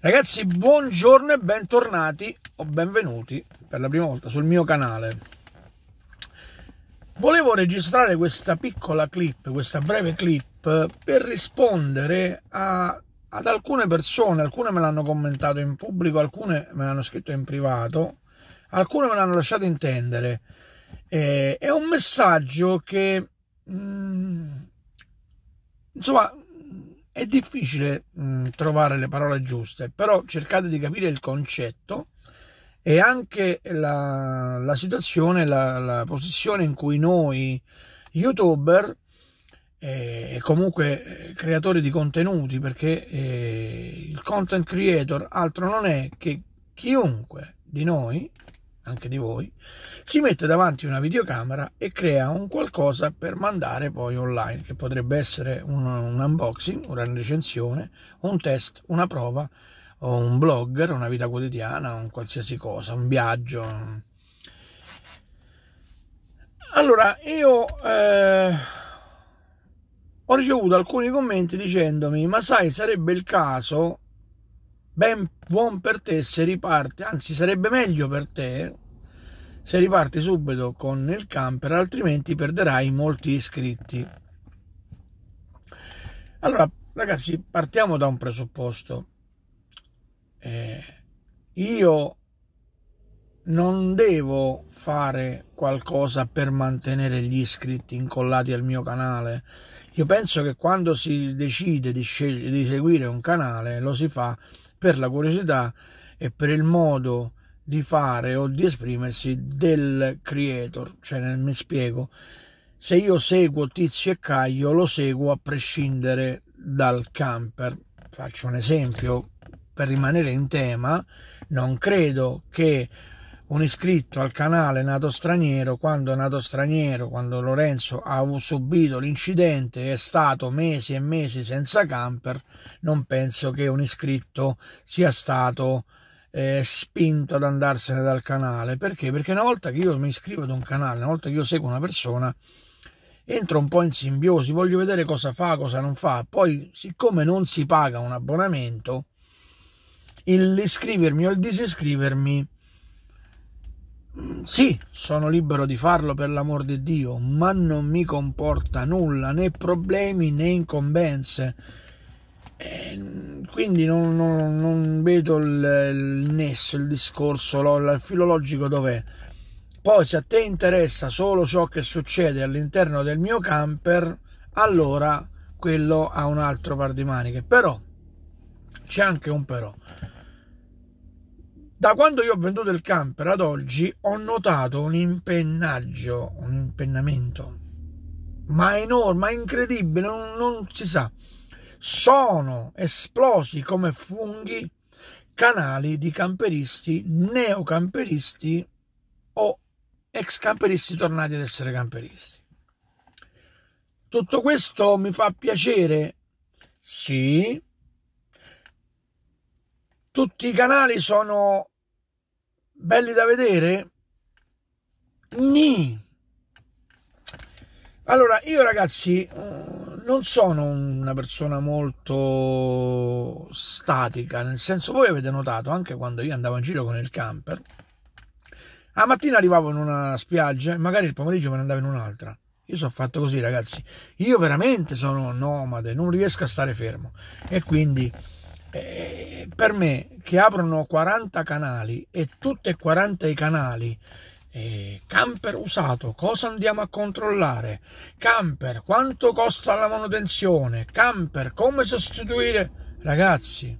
Ragazzi, buongiorno e bentornati o benvenuti per la prima volta sul mio canale. Volevo registrare questa piccola clip, questa breve clip, per rispondere a, ad alcune persone. Alcune me l'hanno commentato in pubblico, alcune me l'hanno scritto in privato, alcune me l'hanno lasciato intendere. Eh, è un messaggio che... Mh, mm, insomma è difficile mh, mm, trovare le parole giuste, però cercate di capire il concetto e anche la, la situazione, la, la, posizione in cui noi youtuber eh, e comunque eh, creatori di contenuti, perché eh, il content creator altro non è che chiunque di noi anche di voi, si mette davanti una videocamera e crea un qualcosa per mandare poi online, che potrebbe essere un, un unboxing, una recensione, un test, una prova, o un blogger, una vita quotidiana, un qualsiasi cosa, un viaggio. Allora, io eh, ho ricevuto alcuni commenti dicendomi, ma sai, sarebbe il caso ben buon per te se riparte, anzi sarebbe meglio per te se riparti subito con il camper, altrimenti perderai molti iscritti. Allora, ragazzi, partiamo da un presupposto. Eh, io non devo fare qualcosa per mantenere gli iscritti incollati al mio canale. Io penso che quando si decide di, di seguire un canale lo si fa per la curiosità e per il modo di fare o di esprimersi del creator. Cioè, mi spiego, se io seguo Tizio e Caio, lo seguo a prescindere dal camper. Faccio un esempio per rimanere in tema, non credo che un iscritto al canale Nato Straniero quando Nato Straniero, quando Lorenzo ha subito l'incidente è stato mesi e mesi senza camper, non penso che un iscritto sia stato eh, spinto ad andarsene dal canale. Perché? Perché una volta che io mi iscrivo ad un canale, una volta che io seguo una persona, entro un po' in simbiosi, voglio vedere cosa fa, cosa non fa. Poi, siccome non si paga un abbonamento, l'iscrivermi o il disiscrivermi sì, sono libero di farlo per l'amor di Dio, ma non mi comporta nulla, né problemi né incombenze. E quindi non, non, non vedo il, il, nesso, il discorso, lo, il filologico dov'è. Poi se a te interessa solo ciò che succede all'interno del mio camper, allora quello ha un altro par di maniche. Però c'è anche un però. Da quando io ho venduto il camper ad oggi ho notato un impennaggio, un impennamento, ma enorme, ma incredibile, non, non si sa. Sono esplosi come funghi canali di camperisti, neocamperisti o ex camperisti tornati ad essere camperisti. Tutto questo mi fa piacere, sì, tutti i canali sono belli da vedere? Ni. Allora, io ragazzi mm, non sono una persona molto statica, nel senso voi avete notato anche quando io andavo in giro con il camper, a mattina arrivavo in una spiaggia e magari il pomeriggio me ne andavo in un'altra. Io sono fatto così, ragazzi. Io veramente sono nomade, non riesco a stare fermo. E quindi eh, per me che aprono 40 canali e tutti e 40 i canali eh, camper usato, cosa andiamo a controllare? Camper, quanto costa la manutenzione? Camper, come sostituire? Ragazzi,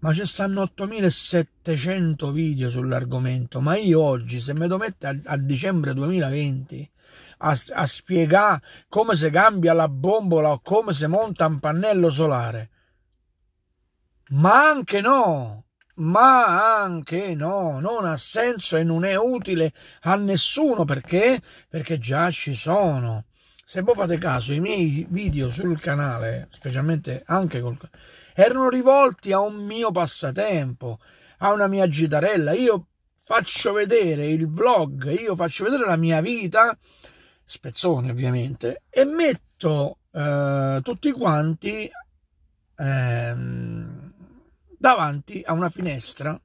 ma ci stanno 8700 video sull'argomento, ma io oggi se mi dovete a, a dicembre 2020 a, a spiegare come si cambia la bombola o come si monta un pannello solare, ma anche no, ma anche no, non ha senso e non è utile a nessuno perché? Perché già ci sono. Se voi fate caso, i miei video sul canale, specialmente anche col erano rivolti a un mio passatempo, a una mia gitarella. Io faccio vedere il vlog, io faccio vedere la mia vita, spezzone ovviamente, e metto eh, tutti quanti eh, davanti a una finestra.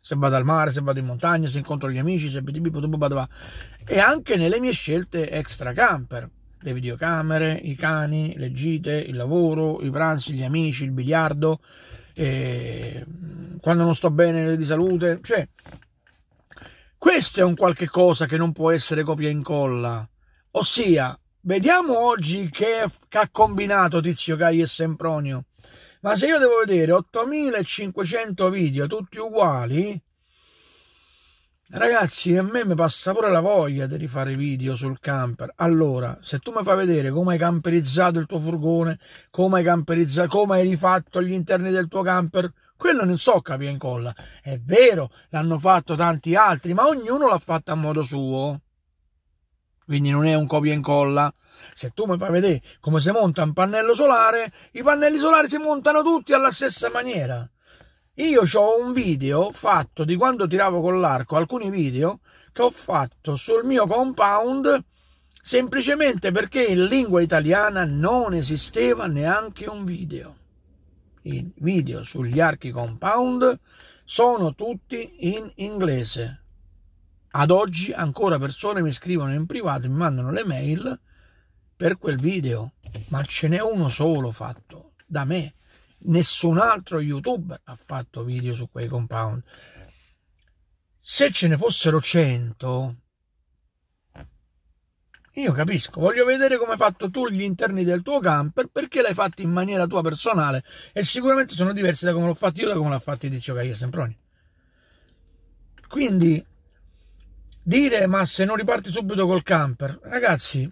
Se vado al mare, se vado in montagna, se incontro gli amici, se e anche nelle mie scelte extra camper le videocamere, i cani, le gite, il lavoro, i pranzi, gli amici, il biliardo, eh, quando non sto bene di salute, cioè questo è un qualche cosa che non può essere copia e incolla. Ossia, vediamo oggi che, che ha combinato Tizio Gai e Sempronio. Ma se io devo vedere 8500 video tutti uguali, Ragazzi, a me mi passa pure la voglia di rifare video sul camper. Allora, se tu mi fai vedere come hai camperizzato il tuo furgone, come hai camperizzato, come hai rifatto gli interni del tuo camper, quello non so capire in colla. È vero, l'hanno fatto tanti altri, ma ognuno l'ha fatto a modo suo. Quindi non è un copia e incolla. Se tu mi fai vedere come si monta un pannello solare, i pannelli solari si montano tutti alla stessa maniera. Io ho un video fatto di quando tiravo con l'arco, alcuni video che ho fatto sul mio compound semplicemente perché in lingua italiana non esisteva neanche un video. I video sugli archi compound sono tutti in inglese. Ad oggi ancora persone mi scrivono in privato, mi mandano le mail per quel video, ma ce n'è uno solo fatto da me nessun altro youtuber ha fatto video su quei compound se ce ne fossero 100 io capisco, voglio vedere come hai fatto tu gli interni del tuo camper, perché l'hai fatto in maniera tua personale e sicuramente sono diversi da come l'ho fatto io, da come l'ha fatto Tizio Caio Semproni. Quindi dire ma se non riparti subito col camper, ragazzi,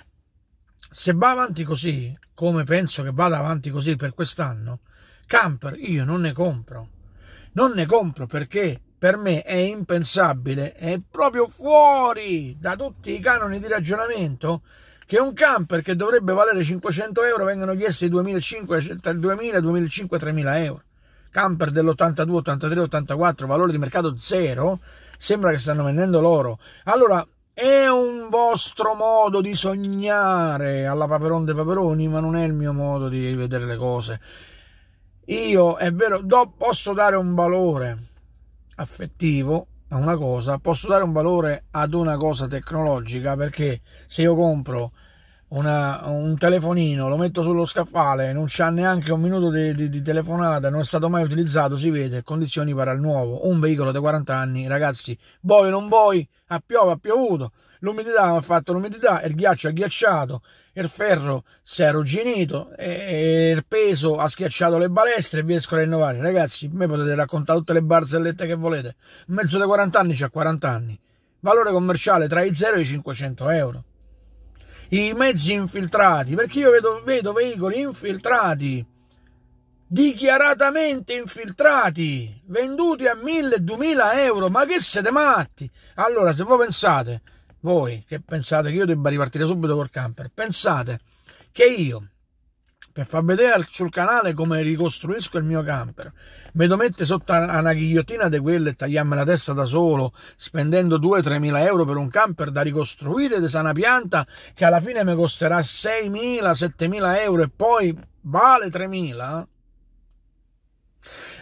se va avanti così, come penso che vada avanti così per quest'anno, camper io non ne compro. Non ne compro perché per me è impensabile, è proprio fuori da tutti i canoni di ragionamento che un camper che dovrebbe valere 500 euro vengano chiesti 2.500, 2.000, 2.500, 3.000 euro. Camper dell'82, 83, 84, valore di mercato zero, sembra che stanno vendendo l'oro. Allora, è un vostro modo di sognare alla Paperon dei Paperoni, ma non è il mio modo di vedere le cose. Io è vero, do, posso dare un valore affettivo a una cosa, posso dare un valore ad una cosa tecnologica perché se io compro una, un telefonino, lo metto sullo scaffale, non c'ha neanche un minuto di, di, di, telefonata, non è stato mai utilizzato, si vede, condizioni para il nuovo, un veicolo da 40 anni, ragazzi, vuoi o non vuoi, a piove, ha piovuto, l'umidità ha fatto l'umidità, il ghiaccio ha ghiacciato, il ferro si è arrugginito, e il peso ha schiacciato le balestre e vi esco a rinnovare. Ragazzi, me potete raccontare tutte le barzellette che volete. In mezzo dei 40 anni c'è 40 anni. Valore commerciale tra i 0 e i 500 euro. I mezzi infiltrati, perché io vedo, vedo veicoli infiltrati dichiaratamente infiltrati, venduti a 1000-2000 euro. Ma che siete matti? Allora, se voi pensate voi che pensate che io debba ripartire subito col camper, pensate che io per far vedere sul canale come ricostruisco il mio camper, me lo dovete sotto una ghigliottina di quelle e tagliarmi la testa da solo, spendendo 2-3 mila euro per un camper da ricostruire di sana pianta che alla fine mi costerà 6 mila, 7 mila euro e poi vale 3 mila?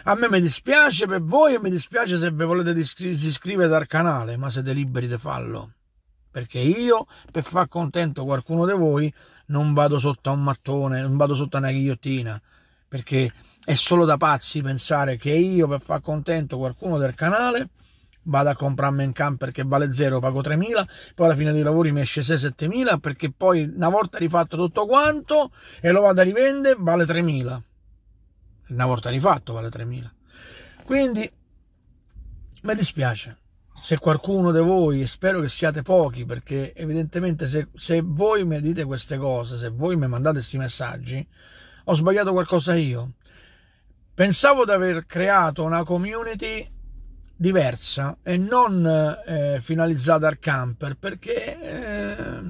A me mi dispiace per voi e mi dispiace se vi volete iscri- iscrivere al canale, ma siete liberi di farlo perché io per far contento qualcuno di voi non vado sotto a un mattone, non vado sotto a una ghigliottina, perché è solo da pazzi pensare che io per far contento qualcuno del canale vado a comprarmi un camper che vale zero, pago 3.000, poi alla fine dei lavori mi esce 6-7.000 perché poi una volta rifatto tutto quanto e lo vado a rivendere vale 3.000. Una volta rifatto vale 3.000. Quindi mi dispiace, se qualcuno di voi, e spero che siate pochi, perché evidentemente se, se voi mi dite queste cose, se voi mi mandate questi messaggi, ho sbagliato qualcosa io. Pensavo di aver creato una community diversa e non eh, finalizzata al camper perché eh,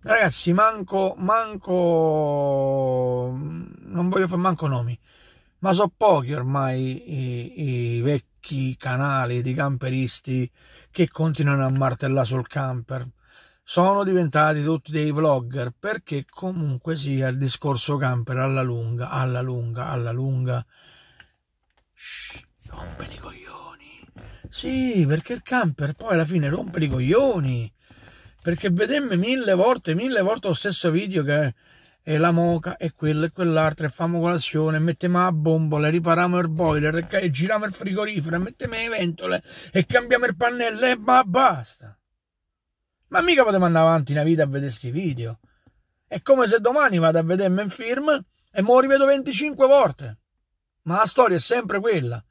ragazzi manco manco non voglio fare manco nomi ma so pochi ormai i, i vecchi vecchi canali di camperisti che continuano a martellare sul camper. Sono diventati tutti dei vlogger perché comunque sia il discorso camper alla lunga, alla lunga, alla lunga. Shh, rompere i coglioni. Sì, perché il camper poi alla fine rompe i coglioni. Perché vedemmo mille volte, mille volte lo stesso video che e la moca e quella e quell'altra e famo colazione mettiamo la bombola e ripariamo il boiler e, giriamo il frigorifero e mettiamo le ventole e cambiamo il pannello e ma basta ma mica potevo andare avanti una vita a vedere questi video è come se domani vado a vedermi in film e mo rivedo 25 volte ma la storia è sempre quella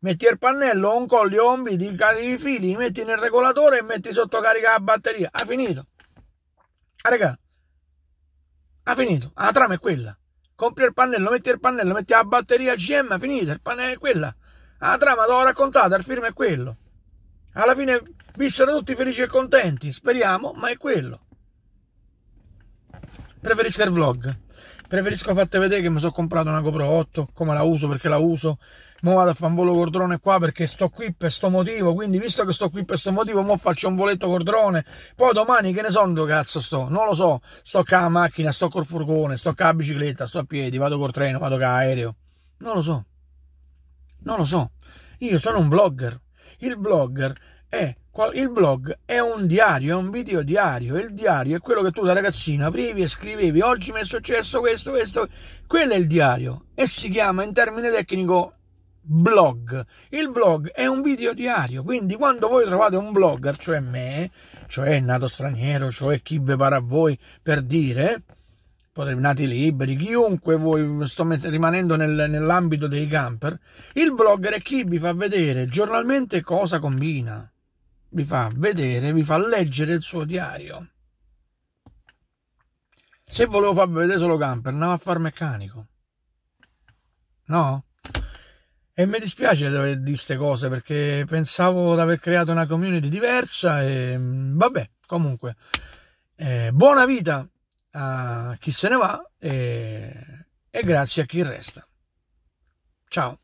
metti il pannello o un colli un bit carichi i fili li metti nel regolatore e metti sotto carica la batteria ha finito ah, raga ha finito, la trama è quella. Compri il pannello, metti il pannello, metti la batteria GM, ha finito, il pannello è quella. La trama l'ho raccontata, il film è quello. Alla fine vissero tutti felici e contenti, speriamo, ma è quello. Preferisco il vlog. Preferisco farti vedere che mi sono comprato una GoPro 8, come la uso, perché la uso, mo vado a fare un volo col drone qua perché sto qui per sto motivo, quindi visto che sto qui per sto motivo, mo faccio un voletto col drone poi domani che ne so dove cazzo sto, non lo so, sto con la macchina, sto col furgone, sto con la bicicletta, sto a piedi, vado col treno, vado con l'aereo, non lo so, non lo so, io sono un blogger, il blogger è il blog è un diario, è un video diario. Il diario è quello che tu da ragazzino aprivi e scrivevi. Oggi mi è successo questo, questo. Quello è il diario e si chiama in termine tecnico blog. Il blog è un video diario, quindi quando voi trovate un blogger, cioè me, cioè nato straniero, cioè chi ve pare a voi per dire, potrebbe nati liberi, chiunque voi, sto rimanendo nel, nell'ambito dei camper, il blogger è chi vi fa vedere giornalmente cosa combina, vi fa vedere, vi fa leggere il suo diario. Se volevo farvi vedere solo camper, andavo a far meccanico. No? E mi dispiace di queste cose perché pensavo di aver creato una community diversa e mm, vabbè, comunque, eh, buona vita a chi se ne va e, e grazie a chi resta. Ciao.